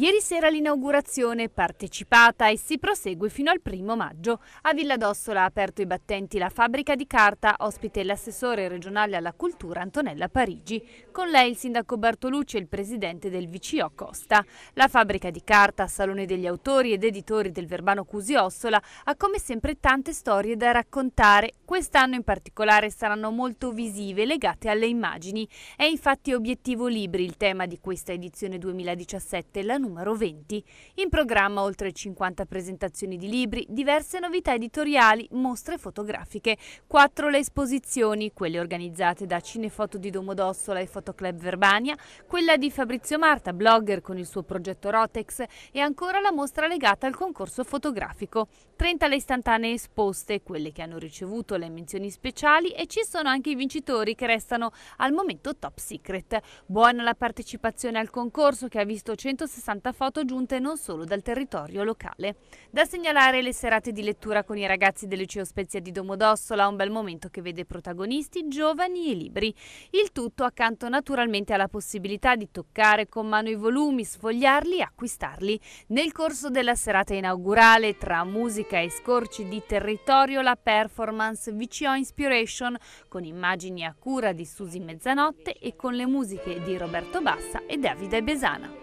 Ieri sera l'inaugurazione partecipata e si prosegue fino al primo maggio. A Villa d'Ossola ha aperto i battenti la fabbrica di carta, ospite l'assessore regionale alla cultura Antonella Parigi. Con lei il sindaco Bartolucci e il presidente del VCO Costa. La fabbrica di carta, salone degli autori ed editori del Verbano Cusi Ossola, ha come sempre tante storie da raccontare. Quest'anno in particolare saranno molto visive, legate alle immagini. È infatti obiettivo libri il tema di questa edizione 2017, la nuova numero 20. In programma oltre 50 presentazioni di libri, diverse novità editoriali, mostre fotografiche, quattro le esposizioni, quelle organizzate da Cinefoto di Domodossola e Fotoclub Verbania, quella di Fabrizio Marta, blogger con il suo progetto Rotex e ancora la mostra legata al concorso fotografico. 30 le istantanee esposte, quelle che hanno ricevuto le menzioni speciali e ci sono anche i vincitori che restano al momento top secret. Buona la partecipazione al concorso che ha visto 160 60 foto giunte non solo dal territorio locale. Da segnalare le serate di lettura con i ragazzi del Liceo Spezia di Domodossola, un bel momento che vede protagonisti giovani e libri. Il tutto accanto naturalmente alla possibilità di toccare con mano i volumi, sfogliarli e acquistarli. Nel corso della serata inaugurale, tra musica e scorci di territorio, la performance VCO Inspiration con immagini a cura di Susi Mezzanotte e con le musiche di Roberto Bassa e Davide Besana.